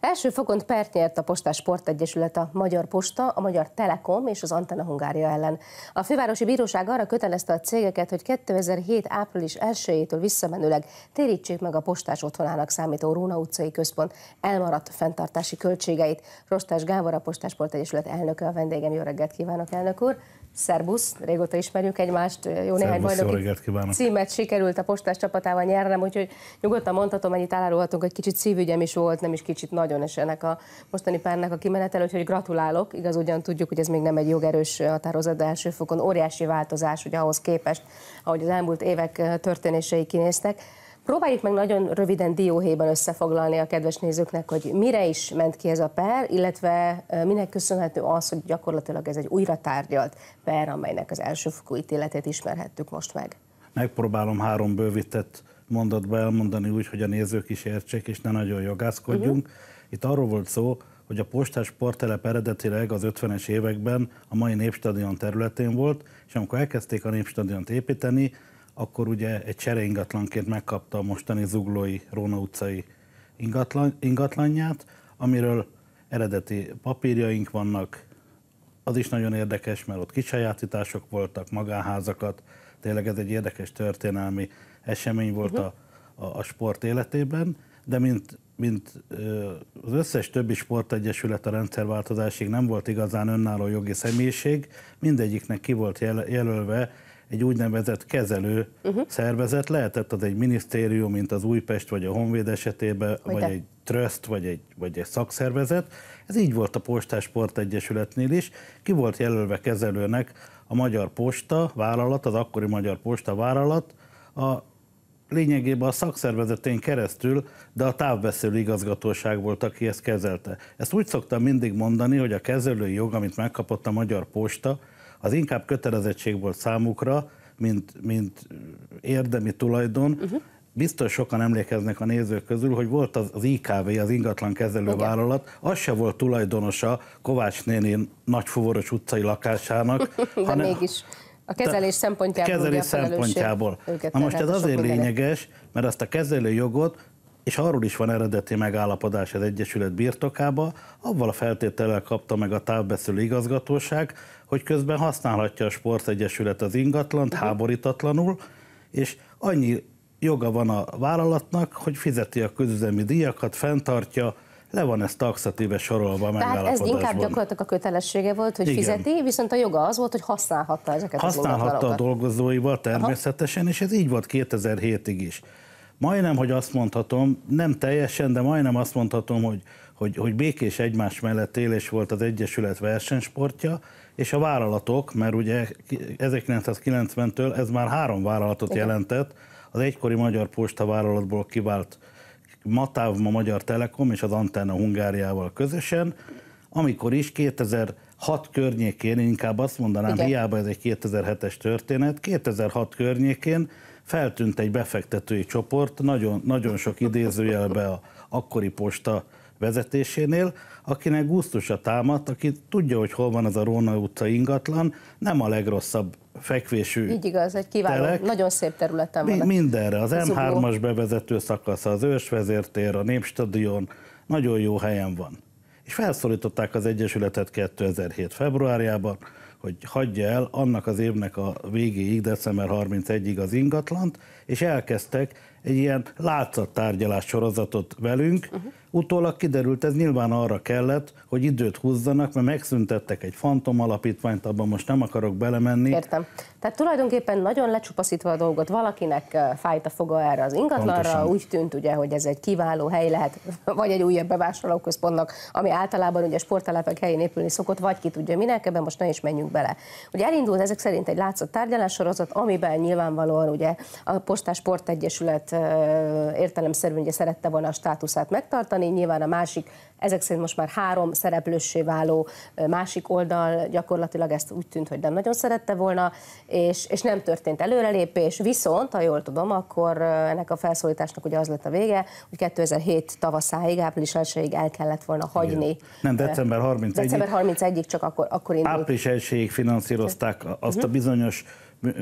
Első fokon pert nyert a Postás Egyesület a Magyar Posta, a Magyar Telekom és az Antenna Hungária ellen. A fővárosi bíróság arra kötelezte a cégeket, hogy 2007. április 1-től visszamenőleg térítsék meg a postás otthonának számító Róna utcai központ elmaradt fenntartási költségeit. Rostás Gábor, a Postás Egyesület elnöke a vendégem. Jó reggelt kívánok, elnök úr! Szerbusz, régóta ismerjük egymást, jó Szerbusz, néhány bajnoki címet sikerült a postás csapatával nyernem, úgyhogy nyugodtan mondhatom, ennyit elárulhatunk, egy kicsit szívügyem is volt, nem is kicsit nagyon, és ennek a mostani párnak a kimenetel, úgyhogy gratulálok, igaz, ugyan tudjuk, hogy ez még nem egy jogerős határozat, de első fokon óriási változás, hogy ahhoz képest, ahogy az elmúlt évek történései kinéztek. Próbáljuk meg nagyon röviden dióhéjban összefoglalni a kedves nézőknek, hogy mire is ment ki ez a per, illetve minek köszönhető az, hogy gyakorlatilag ez egy újra tárgyalt per, amelynek az elsőfokú ítéletét ismerhettük most meg. Megpróbálom három bővített mondatba elmondani úgy, hogy a nézők is értsék, és ne nagyon jogászkodjunk. Uh-huh. Itt arról volt szó, hogy a postás sporttelep eredetileg az 50-es években a mai Népstadion területén volt, és amikor elkezdték a Népstadiont építeni, akkor ugye egy ingatlanként megkapta a mostani zuglói Róna utcai ingatlan, ingatlanját, amiről eredeti papírjaink vannak, az is nagyon érdekes, mert ott kisajátítások voltak, magáházakat. tényleg ez egy érdekes történelmi esemény volt uh-huh. a, a, a sport életében, de mint, mint az összes többi sportegyesület a rendszerváltozásig nem volt igazán önálló jogi személyiség, mindegyiknek ki volt jel, jelölve egy úgynevezett kezelő uh-huh. szervezet lehetett, az egy minisztérium, mint az Újpest vagy a Honvéd esetében, Ugye. vagy egy tröszt, vagy egy, vagy egy szakszervezet. Ez így volt a Postásport Egyesületnél is. Ki volt jelölve kezelőnek a Magyar Posta vállalat, az akkori Magyar Posta vállalat, a lényegében a szakszervezetén keresztül, de a távbeszélő igazgatóság volt, aki ezt kezelte. Ezt úgy szoktam mindig mondani, hogy a kezelői jog, amit megkapott a Magyar Posta, az inkább kötelezettség volt számukra, mint, mint érdemi tulajdon. Uh-huh. Biztos sokan emlékeznek a nézők közül, hogy volt az, az IKV, az ingatlan kezelő Igen. vállalat, az se volt tulajdonosa Kovács néni nagyfuvoros utcai lakásának. De hanem, mégis. A kezelés szempontjából. Kezelés a szempontjából. Na most ez azért lényeges, mert azt a kezelő jogot és arról is van eredeti megállapodás az Egyesület birtokába, avval a feltétellel kapta meg a távbeszélő igazgatóság, hogy közben használhatja a sportegyesület az ingatlant háborítatlanul, és annyi joga van a vállalatnak, hogy fizeti a közüzemi díjakat, fenntartja, le van ez taxatíve sorolva a Tehát ez inkább gyakorlatilag a kötelessége volt, hogy Igen. fizeti, viszont a joga az volt, hogy használhatta ezeket Használhatta a dolgozóival természetesen, Aha. és ez így volt 2007-ig is majdnem, hogy azt mondhatom, nem teljesen, de majdnem azt mondhatom, hogy, hogy, hogy békés egymás mellett élés volt az Egyesület versenysportja, és a vállalatok, mert ugye 1990-től ez már három vállalatot Igen. jelentett, az egykori Magyar Posta vállalatból kivált Matáv, ma Magyar Telekom és az Antenna Hungáriával közösen, amikor is 2006 környékén, inkább azt mondanám, Igen. hiába ez egy 2007-es történet, 2006 környékén feltűnt egy befektetői csoport, nagyon, nagyon sok idézőjelbe a akkori posta vezetésénél, akinek gusztusa támadt, aki tudja, hogy hol van az a Róna utca ingatlan, nem a legrosszabb fekvésű Így igaz, egy kiváló, telek. nagyon szép területen van. Mindenre, az M3-as bevezető szakasza, az ősvezértér, a Népstadion, nagyon jó helyen van. És felszólították az Egyesületet 2007. februárjában, hogy hagyja el annak az évnek a végéig, december 31-ig az ingatlant, és elkezdtek egy ilyen látszattárgyalás sorozatot velünk, uh-huh Utólag kiderült, ez nyilván arra kellett, hogy időt húzzanak, mert megszüntettek egy fantom alapítványt, abban most nem akarok belemenni. Értem. Tehát tulajdonképpen nagyon lecsupaszítva a dolgot, valakinek fájt a foga erre az ingatlanra, Pontosan. úgy tűnt ugye, hogy ez egy kiváló hely lehet, vagy egy újabb bevásárlóközpontnak, ami általában ugye sportelepek helyén épülni szokott, vagy ki tudja minek, ebben most ne is menjünk bele. Ugye elindult ezek szerint egy látszott tárgyalássorozat, amiben nyilvánvalóan ugye a Postás Sport Egyesület értelemszerűen ugye szerette volna a státuszát megtartani, tartani. Nyilván a másik, ezek szerint most már három szereplőssé váló másik oldal gyakorlatilag ezt úgy tűnt, hogy nem nagyon szerette volna, és, és nem történt előrelépés, viszont, ha jól tudom, akkor ennek a felszólításnak ugye az lett a vége, hogy 2007 tavaszáig, április 1 el kellett volna hagyni. Igen. Nem, december 31-ig. December 31-ig csak akkor, akkor indult. Április 1 finanszírozták azt uh-huh. a mhm. bizonyos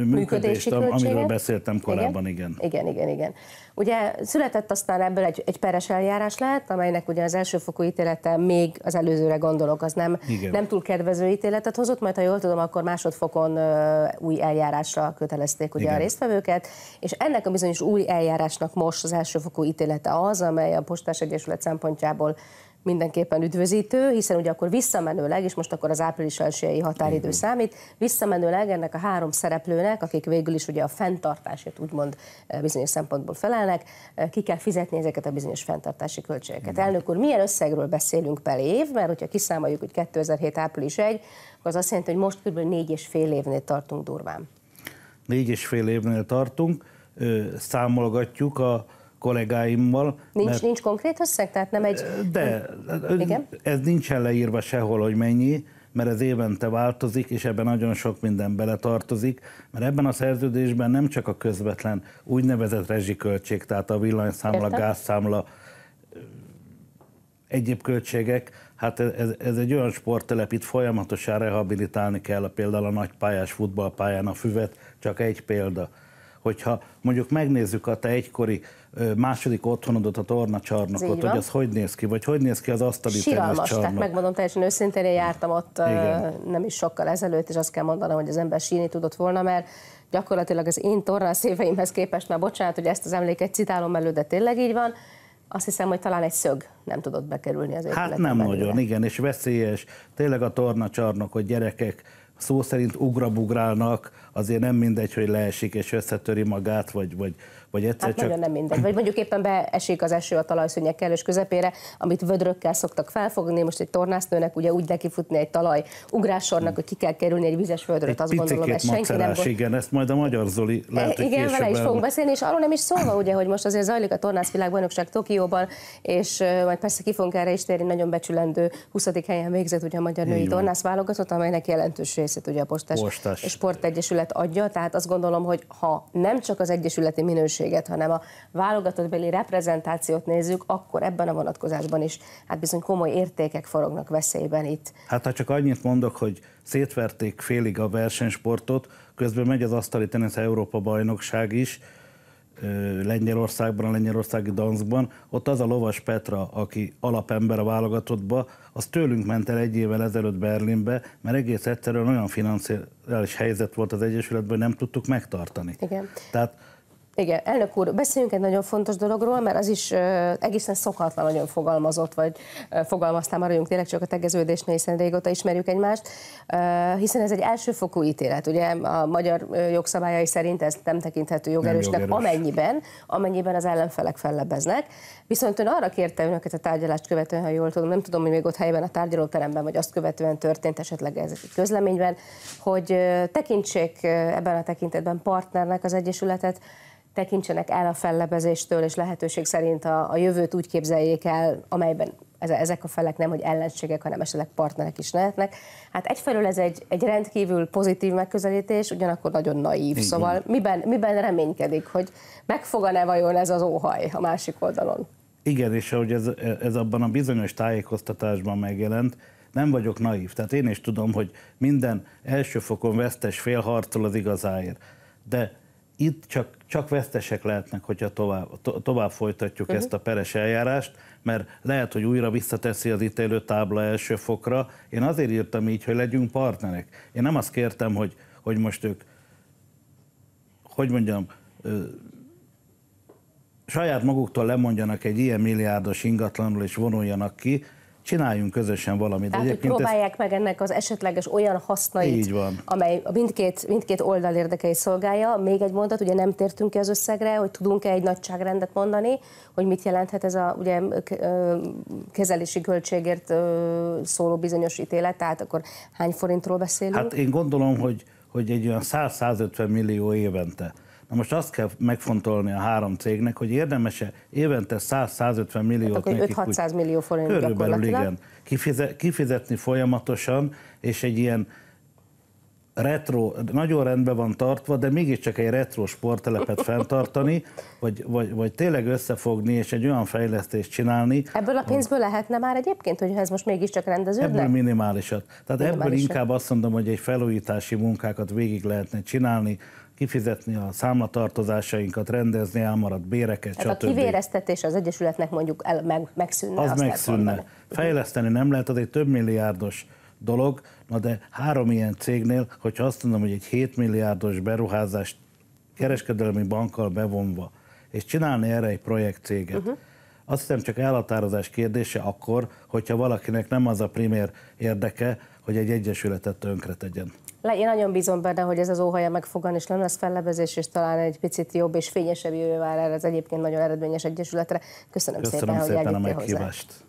működést, amiről beszéltem korábban, igen. igen. Igen, igen, igen. Ugye született aztán ebből egy, egy peres eljárás lett, amelynek ugye az elsőfokú ítélete még az előzőre gondolok, az nem, nem túl kedvező ítéletet hozott, majd ha jól tudom, akkor másodfokon ö, új eljárásra kötelezték ugye igen. a résztvevőket, és ennek a bizonyos új eljárásnak most az elsőfokú ítélete az, amely a Postás Egyesület szempontjából mindenképpen üdvözítő, hiszen ugye akkor visszamenőleg, és most akkor az április elsői határidő Igen. számít, visszamenőleg ennek a három szereplőnek, akik végül is ugye a fenntartásért úgymond bizonyos szempontból felelnek, ki kell fizetni ezeket a bizonyos fenntartási költségeket. Igen. Elnök úr, milyen összegről beszélünk per év, mert hogyha kiszámoljuk, hogy 2007 április 1, akkor az azt jelenti, hogy most kb. négy és fél évnél tartunk durván. Négy és fél évnél tartunk, számolgatjuk a kollégáimmal. Nincs, mert, nincs konkrét összeg? Tehát nem egy... De, igen? ez nincsen leírva sehol, hogy mennyi, mert ez évente változik, és ebben nagyon sok minden beletartozik, mert ebben a szerződésben nem csak a közvetlen úgynevezett rezsiköltség, tehát a villanyszámla, Értem? gázszámla, egyéb költségek, hát ez, ez egy olyan sporttelep, itt folyamatosan rehabilitálni kell például a nagypályás futballpályán a füvet, csak egy példa hogyha mondjuk megnézzük a te egykori második otthonodat, a tornacsarnokot, hogy az hogy néz ki, vagy hogy néz ki az asztali Siralmas, tehát megmondom teljesen őszintén, én jártam ott Igen. nem is sokkal ezelőtt, és azt kell mondanom, hogy az ember sírni tudott volna, mert gyakorlatilag az én torna széveimhez képest, már bocsánat, hogy ezt az emléket citálom elő, de tényleg így van, azt hiszem, hogy talán egy szög nem tudott bekerülni az épületbe. Hát nem nagyon, igen, és veszélyes. Tényleg a tornacsarnok, hogy gyerekek szó szerint ugrabugrálnak, azért nem mindegy, hogy leesik és összetöri magát, vagy, vagy, vagy egyszer hát csak... nagyon nem mindegy. Vagy mondjuk éppen beesik az eső a talajszőnyek kellős közepére, amit vödrökkel szoktak felfogni, most egy tornásznőnek ugye úgy nekifutni egy talaj hmm. hogy ki kell kerülni egy vizes vödröt, azt gondolom, ez senki nem gond... igen, ezt majd a Magyar Zoli e, lehet, Igen, vele is fogunk beszélni, és arról nem is szólva ugye, hogy most azért zajlik a tornászvilágbajnokság Tokióban, és majd persze ki fogunk erre is térni, nagyon becsülendő 20. helyen végzett ugye a magyar női tornász válogatott, amelynek jelentőség részét ugye a Postás, Postás. Sportegyesület adja, tehát azt gondolom, hogy ha nem csak az egyesületi minőséget, hanem a válogatottbeli reprezentációt nézzük, akkor ebben a vonatkozásban is hát bizony komoly értékek forognak veszélyben itt. Hát ha csak annyit mondok, hogy szétverték félig a versenysportot, közben megy az asztali tenisz Európa bajnokság is, Lengyelországban, a lengyelországi Danskban, ott az a lovas Petra, aki alapember a válogatottba, az tőlünk ment el egy évvel ezelőtt Berlinbe, mert egész egyszerűen olyan financiális helyzet volt az Egyesületben, hogy nem tudtuk megtartani. Igen. Tehát igen, elnök úr, beszéljünk egy nagyon fontos dologról, mert az is uh, egészen szokatlan nagyon fogalmazott, vagy uh, fogalmaztál, maradjunk tényleg csak a tegeződésnél, hiszen régóta ismerjük egymást, uh, hiszen ez egy elsőfokú ítélet, ugye a magyar jogszabályai szerint ez nem tekinthető jogerősnek, nem jogerős. amennyiben, amennyiben az ellenfelek fellebeznek. Viszont ön arra kérte önöket a tárgyalást követően, ha jól tudom, nem tudom, hogy még ott helyben a tárgyalóteremben, vagy azt követően történt esetleg ez egy közleményben, hogy tekintsék ebben a tekintetben partnernek az Egyesületet, tekintsenek el a fellebezéstől, és lehetőség szerint a, a jövőt úgy képzeljék el, amelyben ezek a felek nem, hogy ellenségek, hanem esetleg partnerek is lehetnek. Hát egyfelől ez egy, egy rendkívül pozitív megközelítés, ugyanakkor nagyon naív. Igen. Szóval miben, miben reménykedik, hogy megfogan-e vajon ez az óhaj a másik oldalon? Igen, és ahogy ez, ez abban a bizonyos tájékoztatásban megjelent, nem vagyok naív. Tehát én is tudom, hogy minden elsőfokon vesztes fél harcol az igazáért. De itt csak, csak vesztesek lehetnek, hogyha tovább, to, tovább folytatjuk uh-huh. ezt a peres eljárást, mert lehet, hogy újra visszateszi az ítélő tábla első fokra. Én azért írtam így, hogy legyünk partnerek. Én nem azt kértem, hogy, hogy most ők, hogy mondjam, saját maguktól lemondjanak egy ilyen milliárdos ingatlanul és vonuljanak ki, csináljunk közösen valamit. Tehát, hogy próbálják ezt... meg ennek az esetleges olyan hasznait, Így van. amely a mindkét, mindkét oldal érdekei szolgálja. Még egy mondat, ugye nem tértünk ki az összegre, hogy tudunk-e egy nagyságrendet mondani, hogy mit jelenthet ez a ugye, kezelési költségért szóló bizonyos ítélet, tehát akkor hány forintról beszélünk? Hát én gondolom, hogy, hogy egy olyan 100-150 millió évente Na most azt kell megfontolni a három cégnek, hogy érdemese évente 100-150 milliót hát nekik 500 millió forint körülbelül igen, kifizetni folyamatosan, és egy ilyen retro, nagyon rendben van tartva, de mégiscsak egy retro sporttelepet fenntartani, vagy, vagy, vagy tényleg összefogni és egy olyan fejlesztést csinálni. Ebből a pénzből hogy... lehetne már egyébként, hogy ez most mégiscsak rendeződne? Ebből minimálisat. Tehát minimálisat. ebből inkább azt mondom, hogy egy felújítási munkákat végig lehetne csinálni, kifizetni a számlatartozásainkat, rendezni elmaradt béreket, Tehát stb. a kivéreztetés az Egyesületnek mondjuk el, meg, megszűnne. Az megszűnne. Fejleszteni nem lehet, az egy több milliárdos dolog, na de három ilyen cégnél, hogyha azt mondom, hogy egy 7 milliárdos beruházást kereskedelmi bankkal bevonva, és csinálni erre egy projektcéget, uh-huh. Mhm. azt hiszem csak elhatározás kérdése akkor, hogyha valakinek nem az a primér érdeke, hogy egy egyesületet tönkre tegyen. Én nagyon bízom benne, hogy ez az óhaja megfogan, és nem lesz fellebezés, és talán egy picit jobb és fényesebb jövő vár erre az egyébként nagyon eredményes egyesületre. Köszönöm, Köszönöm szépen, szépen hogy a meghívást. Hozzá.